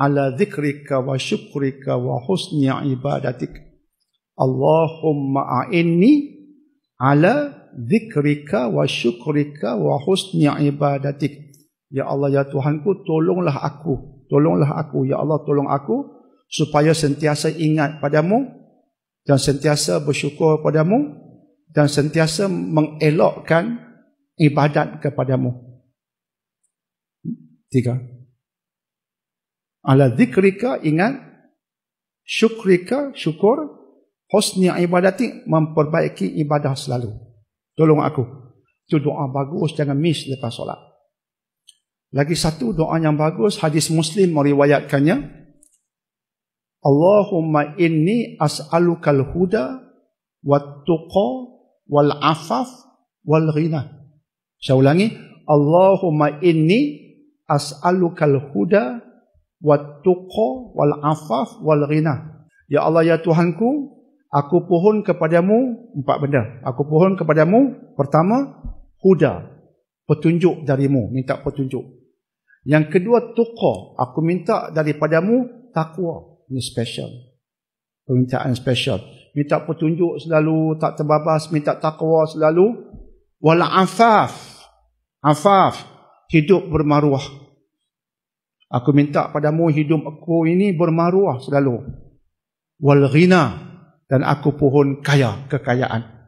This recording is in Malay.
ala dhikrika wa syukrika wa husni ibadatik. Allahumma a'inni ala dhikrika wa syukrika wa husni ibadatik. Ya Allah, Ya Tuhanku, tolonglah aku. Tolonglah aku, Ya Allah, tolong aku supaya sentiasa ingat padamu dan sentiasa bersyukur padamu dan sentiasa mengelokkan ibadat kepadamu. Tiga. Ala zikrika ingat syukrika syukur husni ibadati memperbaiki ibadah selalu. Tolong aku. Itu doa bagus jangan miss lepas solat. Lagi satu doa yang bagus hadis Muslim meriwayatkannya. Allahumma inni as'alukal huda wat tuqa wal afaf wal ghina. Saya ulangi, Allahumma inni as'alukal huda wattuqa wal afaf wal ghina. Ya Allah ya Tuhanku, aku pohon kepadamu empat benda. Aku pohon kepadamu pertama huda, petunjuk darimu, minta petunjuk. Yang kedua tuqa, aku minta daripadamu takwa. Ini special. Permintaan special. Minta petunjuk selalu, tak terbabas, minta takwa selalu. Wal afaf. Afaf. Hidup bermaruah. Aku minta padamu hidup aku ini bermaruah selalu. Wal ghina dan aku pohon kaya kekayaan.